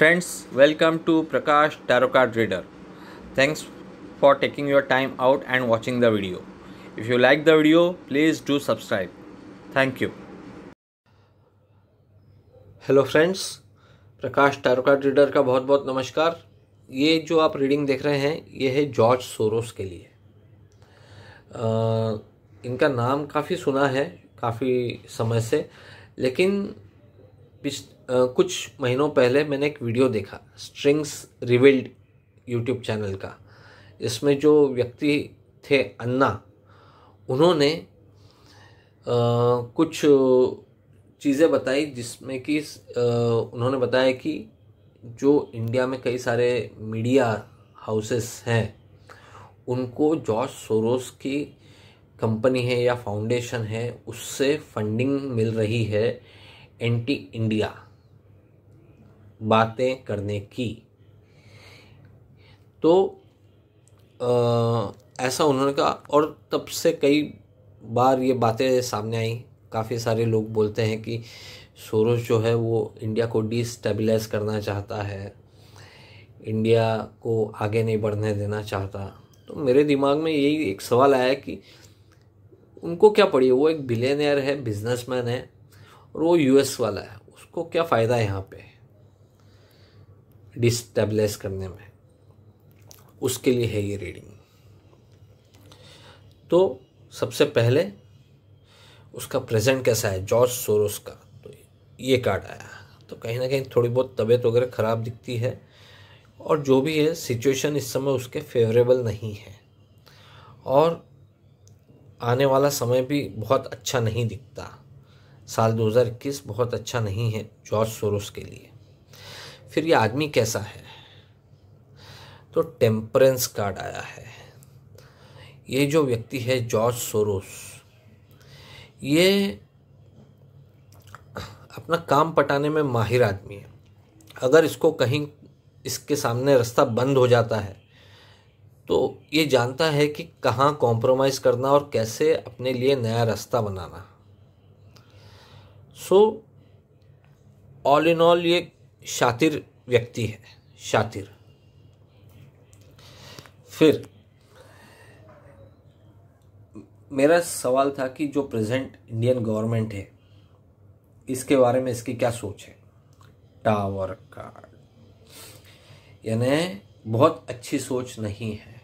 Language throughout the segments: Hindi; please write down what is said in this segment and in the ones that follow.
friends welcome to Prakash tarot card reader thanks for taking your time out and watching the video if you like the video please do subscribe thank you hello friends Prakash tarot card reader का बहुत बहुत नमस्कार ये जो आप रीडिंग देख रहे हैं ये है जॉर्ज सोरोस के लिए आ, इनका नाम काफ़ी सुना है काफ़ी समय से लेकिन कुछ महीनों पहले मैंने एक वीडियो देखा स्ट्रिंग्स रिविल्ड यूट्यूब चैनल का इसमें जो व्यक्ति थे अन्ना उन्होंने कुछ चीज़ें बताई जिसमें कि उन्होंने बताया कि जो इंडिया में कई सारे मीडिया हाउसेस हैं उनको जॉर्ज सोरोस की कंपनी है या फाउंडेशन है उससे फंडिंग मिल रही है एंटी इंडिया बातें करने की तो आ, ऐसा उन्होंने कहा और तब से कई बार ये बातें सामने आई काफ़ी सारे लोग बोलते हैं कि सोरोज जो है वो इंडिया को डिस्टेबलाइज करना चाहता है इंडिया को आगे नहीं बढ़ने देना चाहता तो मेरे दिमाग में यही एक सवाल आया कि उनको क्या पड़ी वो एक बिलेनियर है बिजनेसमैन है और वो यूएस वाला है उसको क्या फ़ायदा है यहाँ पे डिस्टेबलाइज करने में उसके लिए है ये रीडिंग तो सबसे पहले उसका प्रेजेंट कैसा है जॉर्ज सोरोस का तो ये कार्ड आया तो कहीं ना कहीं थोड़ी बहुत तबीयत वगैरह ख़राब दिखती है और जो भी है सिचुएशन इस समय उसके फेवरेबल नहीं है और आने वाला समय भी बहुत अच्छा नहीं दिखता साल 2021 बहुत अच्छा नहीं है जॉर्ज सोरोस के लिए फिर ये आदमी कैसा है तो टेम्परेंस कार्ड आया है ये जो व्यक्ति है जॉर्ज सोरोस ये अपना काम पटाने में माहिर आदमी है अगर इसको कहीं इसके सामने रास्ता बंद हो जाता है तो ये जानता है कि कहाँ कॉम्प्रोमाइज़ करना और कैसे अपने लिए नया रास्ता बनाना सो ऑल इन ऑल ये शातिर व्यक्ति है शातिर फिर मेरा सवाल था कि जो प्रेजेंट इंडियन गवर्नमेंट है इसके बारे में इसकी क्या सोच है टावर कार्ड यानी बहुत अच्छी सोच नहीं है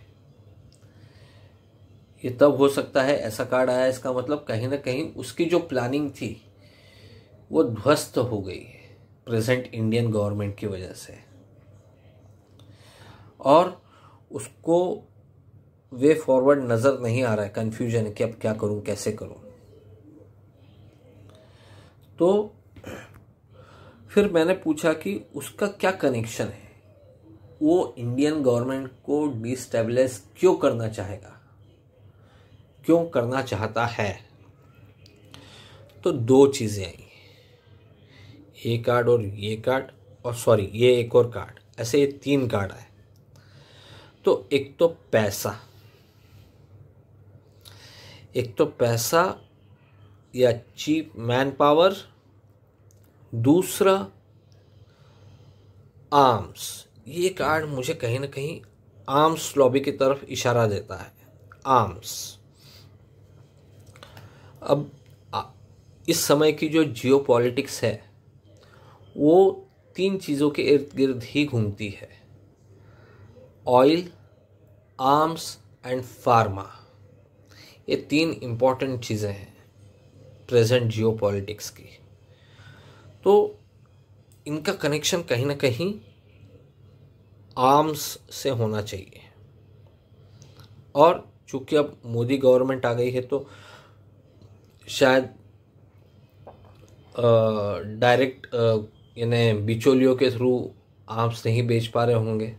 ये तब हो सकता है ऐसा कार्ड आया इसका मतलब कहीं ना कहीं उसकी जो प्लानिंग थी वो ध्वस्त हो गई है प्रेजेंट इंडियन गवर्नमेंट की वजह से और उसको वे फॉरवर्ड नज़र नहीं आ रहा है कन्फ्यूजन है कि अब क्या करूं कैसे करूं तो फिर मैंने पूछा कि उसका क्या कनेक्शन है वो इंडियन गवर्नमेंट को डिस्टेबलाइज क्यों करना चाहेगा क्यों करना चाहता है तो दो चीज़ें आई ये कार्ड और ये कार्ड और सॉरी ये एक और कार्ड ऐसे ये तीन कार्ड आए तो एक तो पैसा एक तो पैसा या चीप मैन पावर दूसरा आर्म्स ये कार्ड मुझे कहीं ना कहीं आर्म्स लॉबी की तरफ इशारा देता है आर्म्स अब इस समय की जो जियो पॉलिटिक्स है वो तीन चीज़ों के इर्द गिर्द ही घूमती है ऑयल आर्म्स एंड फार्मा ये तीन इम्पॉर्टेंट चीज़ें हैं प्रेजेंट जियो पॉलिटिक्स की तो इनका कनेक्शन कहीं ना कहीं आर्म्स से होना चाहिए और चूंकि अब मोदी गवर्नमेंट आ गई है तो शायद डायरेक्ट इन्हें बिचौलियों के थ्रू आर्म्स नहीं बेच पा रहे होंगे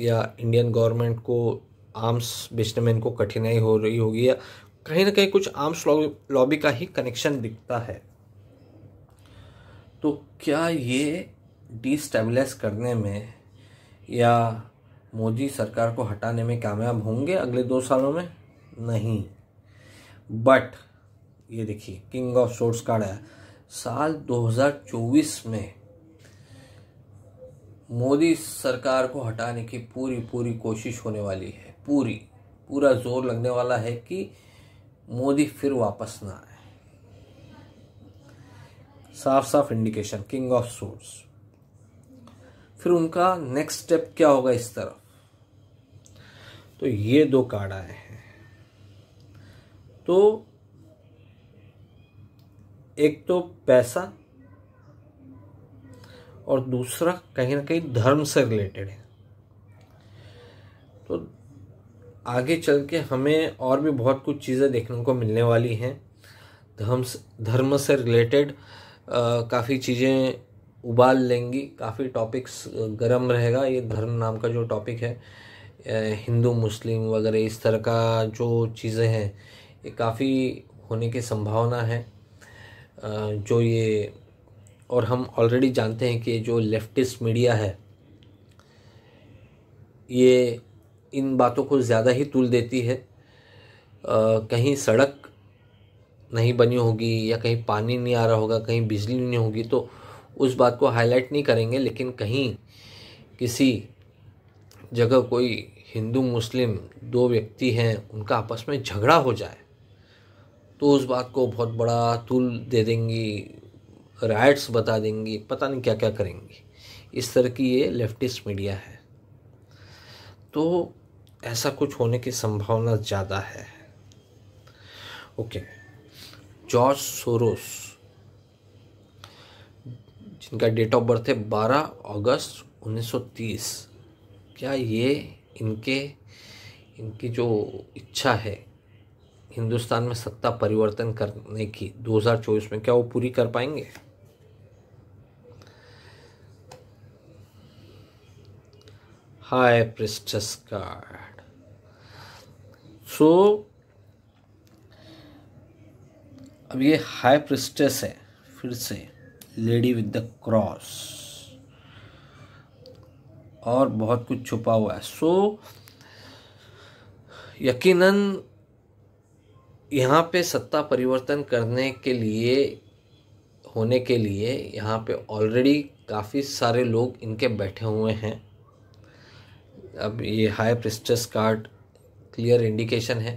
या इंडियन गवर्नमेंट को आर्म्स बेचने में इनको कठिनाई हो रही होगी या कहीं ना कहीं कुछ आर्म्स लॉबी का ही कनेक्शन दिखता है तो क्या ये डिस्टेबलाइज करने में या मोदी सरकार को हटाने में कामयाब होंगे अगले दो सालों में नहीं बट ये देखिए किंग ऑफ शोर्ट्स कार्ड है साल 2024 में मोदी सरकार को हटाने की पूरी पूरी कोशिश होने वाली है पूरी पूरा जोर लगने वाला है कि मोदी फिर वापस ना आए साफ साफ इंडिकेशन किंग ऑफ सोर्स फिर उनका नेक्स्ट स्टेप क्या होगा इस तरफ तो ये दो कार्ड आए हैं तो एक तो पैसा और दूसरा कहीं ना कहीं धर्म से रिलेटेड है तो आगे चल के हमें और भी बहुत कुछ चीज़ें देखने को मिलने वाली हैं धर्म धर्म से रिलेटेड काफ़ी चीज़ें उबाल लेंगी काफ़ी टॉपिक्स गर्म रहेगा ये धर्म नाम का जो टॉपिक है हिंदू मुस्लिम वगैरह इस तरह का जो चीज़ें हैं ये काफ़ी होने की संभावना है जो ये और हम ऑलरेडी जानते हैं कि जो लेफ्टिस्ट मीडिया है ये इन बातों को ज़्यादा ही तुल देती है कहीं सड़क नहीं बनी होगी या कहीं पानी नहीं आ रहा होगा कहीं बिजली नहीं होगी तो उस बात को हाईलाइट नहीं करेंगे लेकिन कहीं किसी जगह कोई हिंदू मुस्लिम दो व्यक्ति हैं उनका आपस में झगड़ा हो जाए तो उस बात को बहुत बड़ा तुल दे देंगी राइट्स बता देंगी पता नहीं क्या क्या करेंगी इस तरह की ये लेफ्टिस्ट मीडिया है तो ऐसा कुछ होने की संभावना ज़्यादा है ओके जॉर्ज सोरोस जिनका डेट ऑफ बर्थ है 12 अगस्त 1930 क्या ये इनके इनकी जो इच्छा है हिंदुस्तान में सत्ता परिवर्तन करने की 2024 में क्या वो पूरी कर पाएंगे हाय प्रिस्टस कार्ड सो अब ये हाई प्रिस्टेस है फिर से लेडी विद द क्रॉस और बहुत कुछ छुपा हुआ है सो so, यकीनन यहाँ पे सत्ता परिवर्तन करने के लिए होने के लिए यहाँ पे ऑलरेडी काफ़ी सारे लोग इनके बैठे हुए हैं अब ये high priestess card clear indication है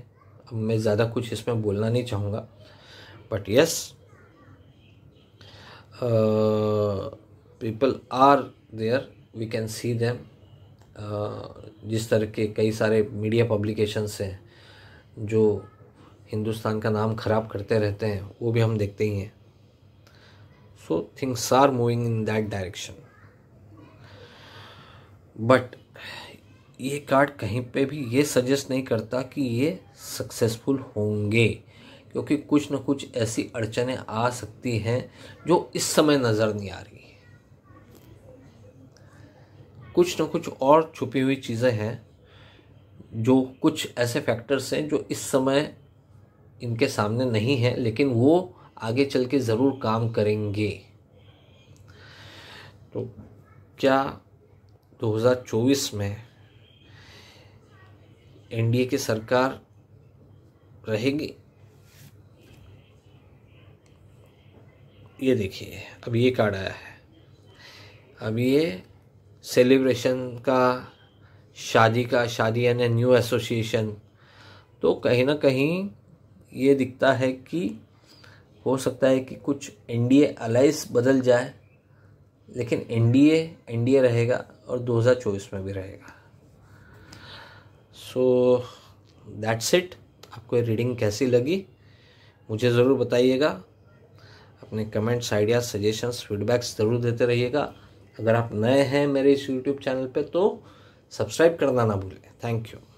अब मैं ज़्यादा कुछ इसमें बोलना नहीं चाहूँगा but yes people are there we can see them जिस तरह के कई सारे मीडिया पब्लिकेशंस हैं जो हिंदुस्तान का नाम ख़राब करते रहते हैं वो भी हम देखते ही हैं so things are moving in that direction but ये कार्ड कहीं पे भी ये सजेस्ट नहीं करता कि ये सक्सेसफुल होंगे क्योंकि कुछ ना कुछ ऐसी अड़चने आ सकती हैं जो इस समय नज़र नहीं आ रही कुछ ना कुछ और छुपी हुई चीज़ें हैं जो कुछ ऐसे फैक्टर्स हैं जो इस समय इनके सामने नहीं है लेकिन वो आगे चल के ज़रूर काम करेंगे तो क्या 2024 में एनडीए की सरकार रहेगी ये देखिए अब ये कार्ड आया है अब ये सेलिब्रेशन का शादी का शादी यानी न्यू एसोसिएशन तो कहीं ना कहीं ये दिखता है कि हो सकता है कि कुछ एन डी अलाइस बदल जाए लेकिन N N D D A रहेगा और दो हज़ार चौबीस में भी रहेगा सो दैट्स इट आपको ये रीडिंग कैसी लगी मुझे ज़रूर बताइएगा अपने कमेंट्स आइडियाज़ सजेशंस फीडबैक्स ज़रूर देते रहिएगा अगर आप नए हैं मेरे इस यूट्यूब चैनल पे तो सब्सक्राइब करना ना भूलें थैंक यू